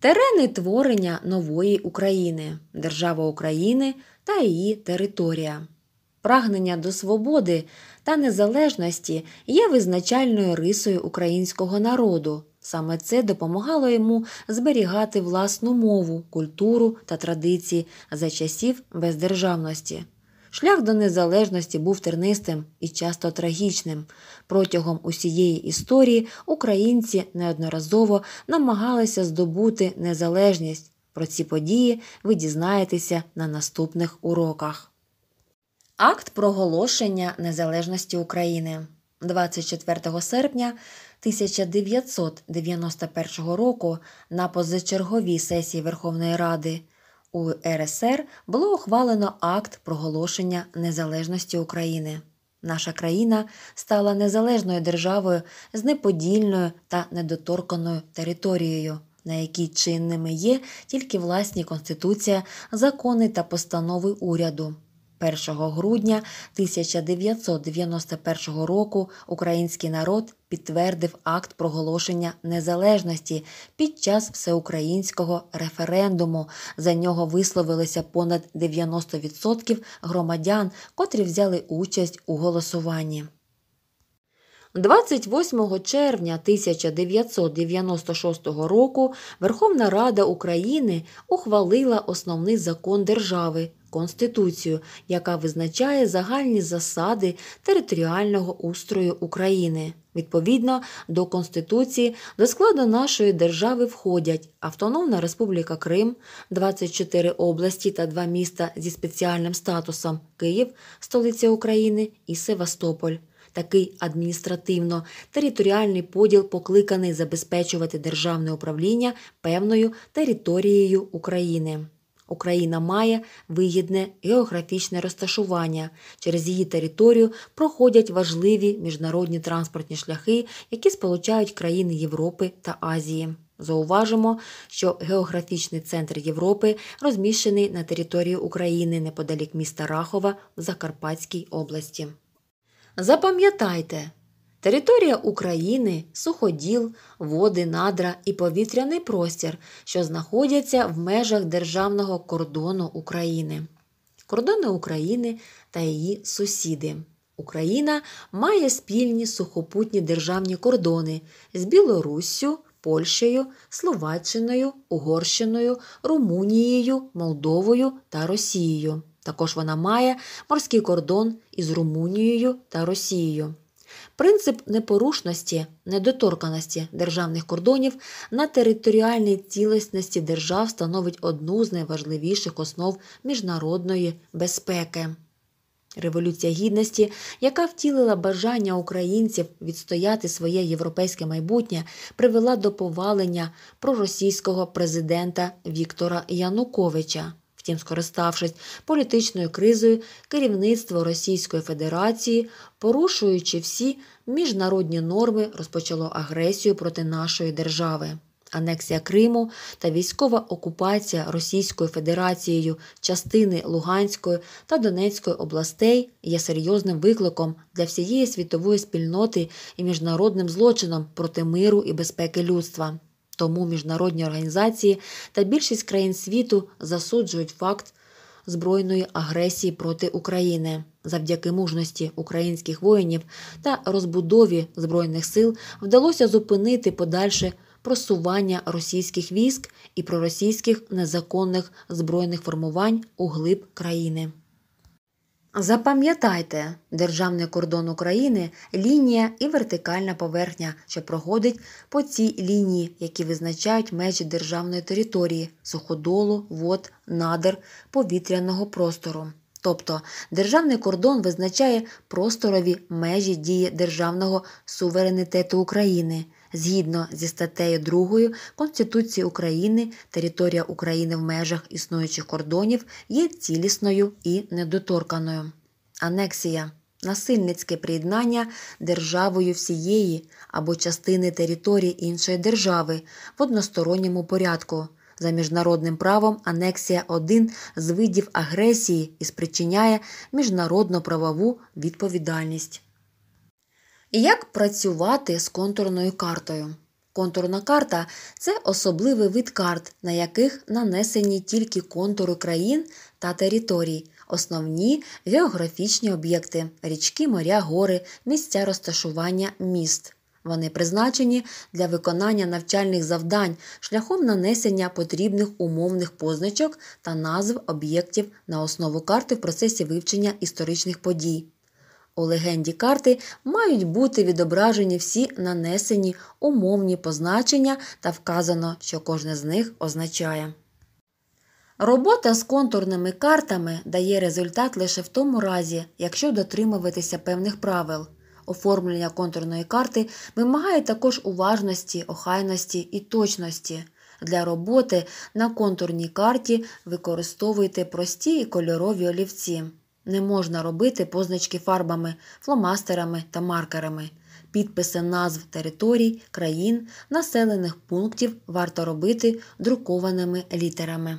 Терени творення нової України, держава України та її територія. Прагнення до свободи та незалежності є визначальною рисою українського народу. Саме це допомагало йому зберігати власну мову, культуру та традиції за часів бездержавності. Шлях до незалежності був тернистим і часто трагічним. Протягом усієї історії українці неодноразово намагалися здобути незалежність. Про ці події ви дізнаєтеся на наступних уроках. Акт проголошення незалежності України 24 серпня 1991 року на позачерговій сесії Верховної Ради. У РСР було ухвалено акт проголошення незалежності України. Наша країна стала незалежною державою з неподільною та недоторканою територією, на якій чинними є тільки власні конституція, закони та постанови уряду. 1 грудня 1991 року український народ підтвердив акт проголошення незалежності під час всеукраїнського референдуму. За нього висловилися понад 90% громадян, котрі взяли участь у голосуванні. 28 червня 1996 року Верховна Рада України ухвалила основний закон держави Конституцію, яка визначає загальні засади територіального устрою України. Відповідно до Конституції до складу нашої держави входять Автономна Республіка Крим, 24 області та два міста зі спеціальним статусом Київ, столиця України і Севастополь. Такий адміністративно-територіальний поділ покликаний забезпечувати державне управління певною територією України. Україна має вигідне географічне розташування. Через її територію проходять важливі міжнародні транспортні шляхи, які сполучають країни Європи та Азії. Зауважимо, що географічний центр Європи розміщений на території України неподалік міста Рахова в Закарпатській області. Запам'ятайте, Територія України суходіл, води, надра і повітряний простір, що знаходяться в межах державного кордону України, кордони України та її сусіди. Україна має спільні сухопутні державні кордони з Білоруссю, Польщею, Словаччиною, Угорщиною, Румунією, Молдовою та Росією. Також вона має морський кордон із Румунією та Росією. Принцип непорушності, недоторканості державних кордонів на територіальній цілісності держав становить одну з найважливіших основ міжнародної безпеки. Революція гідності, яка втілила бажання українців відстояти своє європейське майбутнє, привела до повалення проросійського президента Віктора Януковича. Втім, скориставшись політичною кризою, керівництво Російської Федерації, порушуючи всі міжнародні норми, розпочало агресію проти нашої держави. Анексія Криму та військова окупація Російською Федерацією частини Луганської та Донецької областей є серйозним викликом для всієї світової спільноти і міжнародним злочином проти миру і безпеки людства. Тому міжнародні організації та більшість країн світу засуджують факт збройної агресії проти України завдяки мужності українських воїнів та розбудові збройних сил вдалося зупинити подальше. Просування російських військ і проросійських незаконних збройних формувань у глиб країни. Запам'ятайте, державний кордон України лінія і вертикальна поверхня, що проходить по цій лінії, які визначають межі державної території, суходолу, вод, надр, повітряного простору. Тобто державний кордон визначає просторові межі дії державного суверенітету України. Згідно зі статтею 2 Конституції України, територія України в межах існуючих кордонів є цілісною і недоторканою. Анексія насильницьке приєднання державою всієї або частини території іншої держави в односторонньому порядку. За міжнародним правом анексія один з видів агресії і спричиняє міжнародно-правову відповідальність. Як працювати з контурною картою? Контурна карта це особливий вид карт, на яких нанесені тільки контури країн та територій, основні географічні об'єкти, річки, моря, гори, місця розташування міст. Вони призначені для виконання навчальних завдань шляхом нанесення потрібних умовних позначок та назв об'єктів на основу карти в процесі вивчення історичних подій. У легенді карти мають бути відображені всі нанесені умовні позначення та вказано, що кожне з них означає. Робота з контурними картами дає результат лише в тому разі, якщо дотримуватися певних правил. Оформлення контурної карти вимагає також уважності, охайності і точності. Для роботи на контурній карті використовуйте прості і кольорові олівці. Не можна робити позначки фарбами, фломастерами та маркерами. Підписи назв територій, країн, населених пунктів варто робити друкованими літерами.